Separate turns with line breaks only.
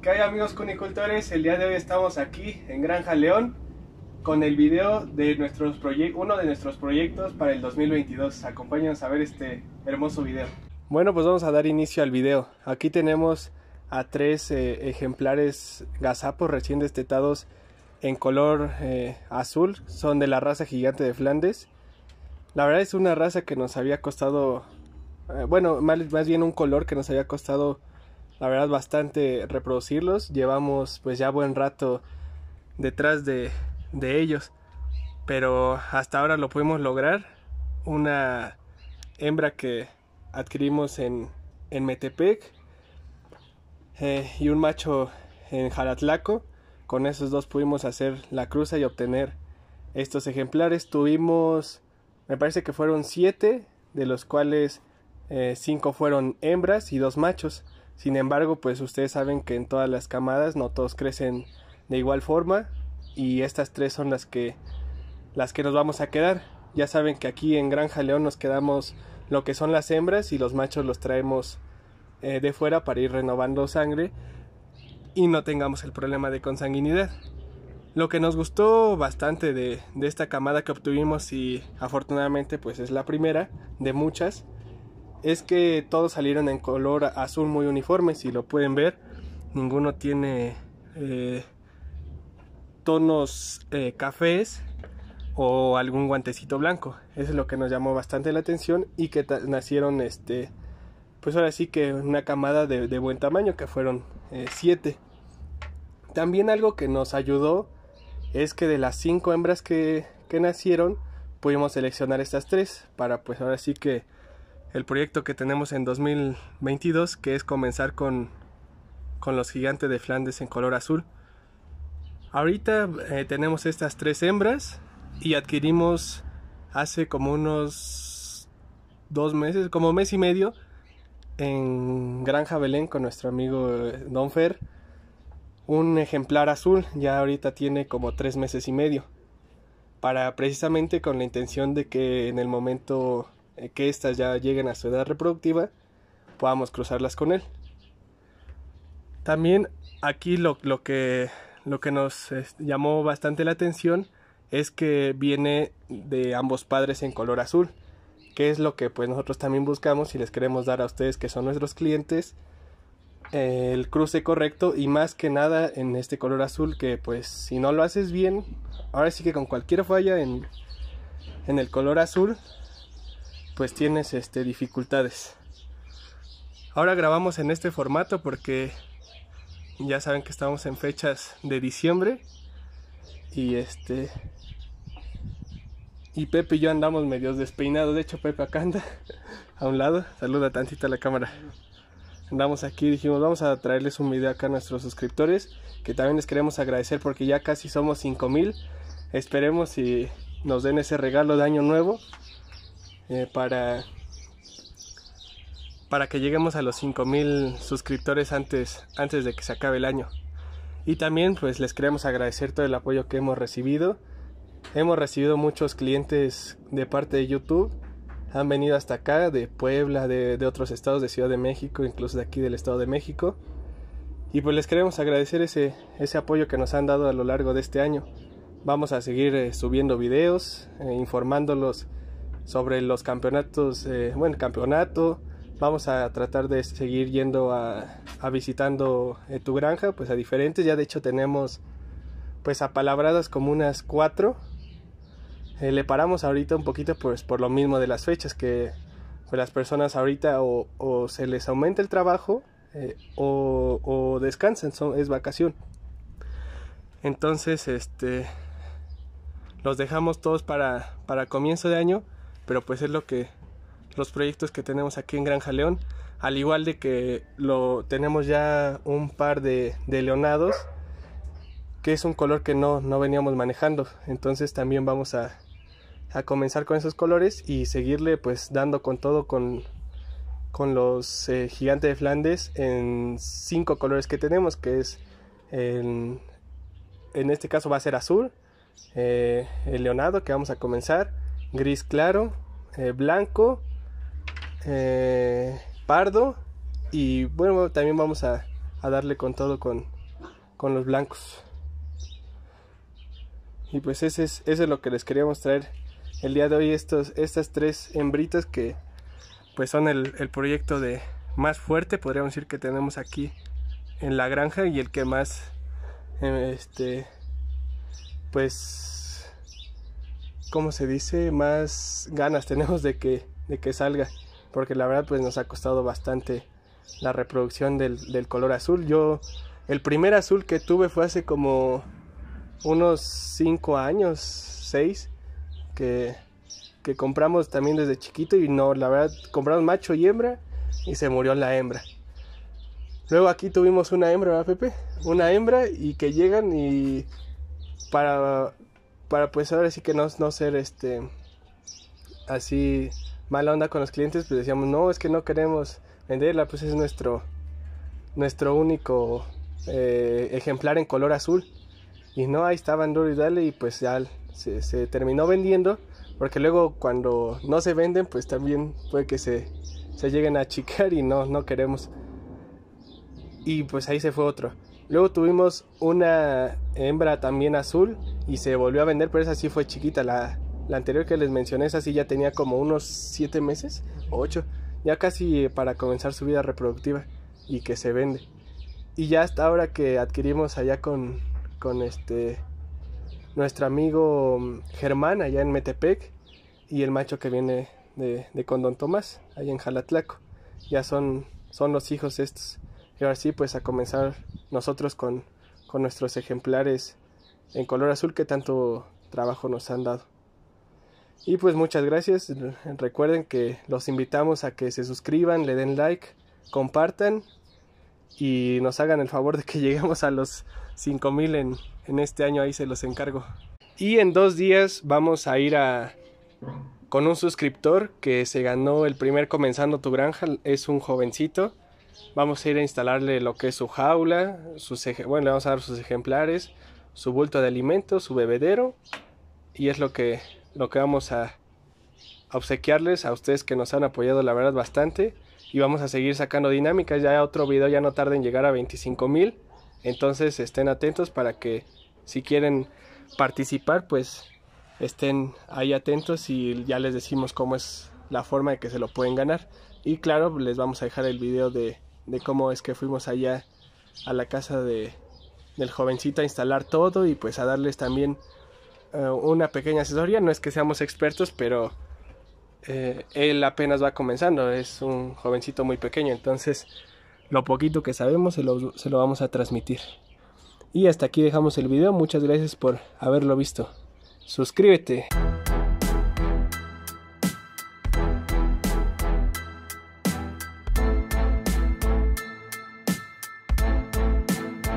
¿Qué hay amigos cunicultores? El día de hoy estamos aquí en Granja León con el video de nuestros uno de nuestros proyectos para el 2022. Acompáñanos a ver este hermoso video. Bueno, pues vamos a dar inicio al video. Aquí tenemos a tres eh, ejemplares gazapos recién destetados en color eh, azul. Son de la raza gigante de Flandes. La verdad es una raza que nos había costado, eh, bueno, más bien un color que nos había costado la verdad bastante reproducirlos. Llevamos pues ya buen rato detrás de, ellos. Pero hasta ahora lo pudimos lograr. Una hembra que adquirimos en, en Metepec eh, y un macho en Jaratlaco. Con esos dos pudimos hacer la cruza y obtener estos ejemplares. Tuvimos, me parece que fueron siete, de los cuales eh, cinco fueron hembras y dos machos. Sin embargo, pues ustedes saben que en todas las camadas no todos crecen de igual forma y estas tres son las que las que nos vamos a quedar. Ya saben que aquí en Granja León nos quedamos lo que son las hembras y los machos los traemos eh, de fuera para ir renovando sangre y no tengamos el problema de consanguinidad. Lo que nos gustó bastante de, de esta camada que obtuvimos y afortunadamente pues es la primera de muchas es que todos salieron en color azul muy uniforme, si lo pueden ver, ninguno tiene eh, tonos eh, cafés o algún guantecito blanco. Eso es lo que nos llamó bastante la atención y que nacieron este pues ahora sí que una camada de, buen tamaño que fueron 7. Eh, También algo que nos ayudó es que de las 5 hembras que, que, nacieron pudimos seleccionar estas tres para pues ahora sí que el proyecto que tenemos en 2022, que es comenzar con, con los gigantes de Flandes en color azul. Ahorita eh, tenemos estas tres hembras y adquirimos hace como unos dos meses, como mes y medio, en Granja Belén con nuestro amigo eh, Don Fer, un ejemplar azul, ya ahorita tiene como tres meses y medio, para precisamente con la intención de que en el momento eh, que éstas ya lleguen a su edad reproductiva, podamos cruzarlas con él. También aquí lo, que, lo que nos llamó bastante la atención es que viene de ambos padres en color azul, que es lo que pues nosotros también buscamos y les queremos dar a ustedes que son nuestros clientes el cruce correcto y más que nada en este color azul que pues si no lo haces bien, ahora sí que con cualquier falla en, en el color azul pues tienes este, dificultades. Ahora grabamos en este formato porque ya saben que estamos en fechas de diciembre y este y Pepe y yo andamos medios despeinados, de hecho Pepe acá anda a un lado, saluda tantito a la cámara. Andamos aquí, dijimos, vamos a traerles un video acá a nuestros suscriptores, que también les queremos agradecer porque ya casi somos 5000. Esperemos si nos den ese regalo de año nuevo. Eh, para, para que lleguemos a los 5000 suscriptores antes, antes de que se acabe el año. Y también pues les queremos agradecer todo el apoyo que hemos recibido. Hemos recibido muchos clientes de parte de YouTube. Han venido hasta acá, de Puebla, de, otros estados, de Ciudad de México, incluso de aquí del Estado de México. Y pues les queremos agradecer ese, ese apoyo que nos han dado a lo largo de este año. Vamos a seguir eh, subiendo videos, eh, informándolos sobre los campeonatos, eh, bueno, campeonato. Vamos a tratar de seguir yendo a, a visitando eh, tu granja, pues a diferentes. Ya de hecho tenemos pues a palabradas como unas cuatro. Eh, le paramos ahorita un poquito pues por lo mismo de las fechas que pues, las personas ahorita o, o, se les aumenta el trabajo o, o, descansan, es vacación. Entonces, este, los dejamos todos para, para comienzo de año pero pues es lo que los proyectos que tenemos aquí en Granja León, al igual de que lo tenemos ya un par de, leonados, que es un color que no, veníamos manejando, entonces también vamos a, a, comenzar con esos colores y seguirle pues dando con todo con, los eh, gigantes de Flandes en cinco colores que tenemos, que es en, este caso va a ser azul, eh, el leonado que vamos a comenzar, gris claro, eh, blanco, eh, pardo y bueno, también vamos a, darle con todo con, los blancos. Y pues ese es, eso es lo que les queríamos traer el día de hoy, estos, estas tres hembritas que pues son el, proyecto de más fuerte, podríamos decir, que tenemos aquí en la granja y el que más, eh, este, pues ¿cómo se dice? Más ganas tenemos de que, que salga. Porque la verdad, pues nos ha costado bastante la reproducción del, color azul. Yo, el primer azul que tuve fue hace como unos 5 años, 6, que, que compramos también desde chiquito y no, la verdad, compramos macho y hembra y se murió la hembra. Luego aquí tuvimos una hembra, ¿verdad, Pepe? Una hembra y que llegan y para para pues ahora sí que no, no ser este así mala onda con los clientes, pues decíamos, no, es que no queremos venderla, pues es nuestro, nuestro único eh, ejemplar en color azul. Y no, ahí estaban duro y dale y pues ya se, terminó vendiendo, porque luego cuando no se venden, pues también puede que se, lleguen a achicar y no, no queremos. Y pues ahí se fue otro. Luego tuvimos una hembra también azul y se volvió a vender, pero esa sí fue chiquita. La, anterior que les mencioné, esa sí ya tenía como unos 7 meses o 8, ya casi para comenzar su vida reproductiva y que se vende. Y ya hasta ahora que adquirimos allá con, con este nuestro amigo Germán allá en Metepec y el macho que viene de, de Condón Tomás allá en Jalatlaco. Ya son, son los hijos estos. Y ahora sí, pues a comenzar nosotros con, nuestros ejemplares en color azul que tanto trabajo nos han dado. Y pues muchas gracias. Recuerden que los invitamos a que se suscriban, le den like, compartan y nos hagan el favor de que lleguemos a los 5000 en, en este año. Ahí se los encargo. Y en dos días vamos a ir a con un suscriptor que se ganó el primer Comenzando tu Granja. Es un jovencito Vamos a ir a instalarle lo que es su jaula, sus bueno, le vamos a dar sus ejemplares, su bulto de alimentos, su bebedero. Y es lo que, lo que vamos a, obsequiarles a ustedes que nos han apoyado la verdad bastante. Y vamos a seguir sacando dinámicas. Ya otro video ya no tarda en llegar a 25 mil. Entonces estén atentos para que si quieren participar, pues estén ahí atentos y ya les decimos cómo es la forma de que se lo pueden ganar. Y claro, les vamos a dejar el video de, cómo es que fuimos allá a la casa del jovencito a instalar todo y pues a darles también eh, una pequeña asesoría. No es que seamos expertos, pero eh, él apenas va comenzando, es un jovencito muy pequeño, entonces lo poquito que sabemos se lo, se lo vamos a transmitir. Y hasta aquí dejamos el video, muchas gracias por haberlo visto. Suscríbete.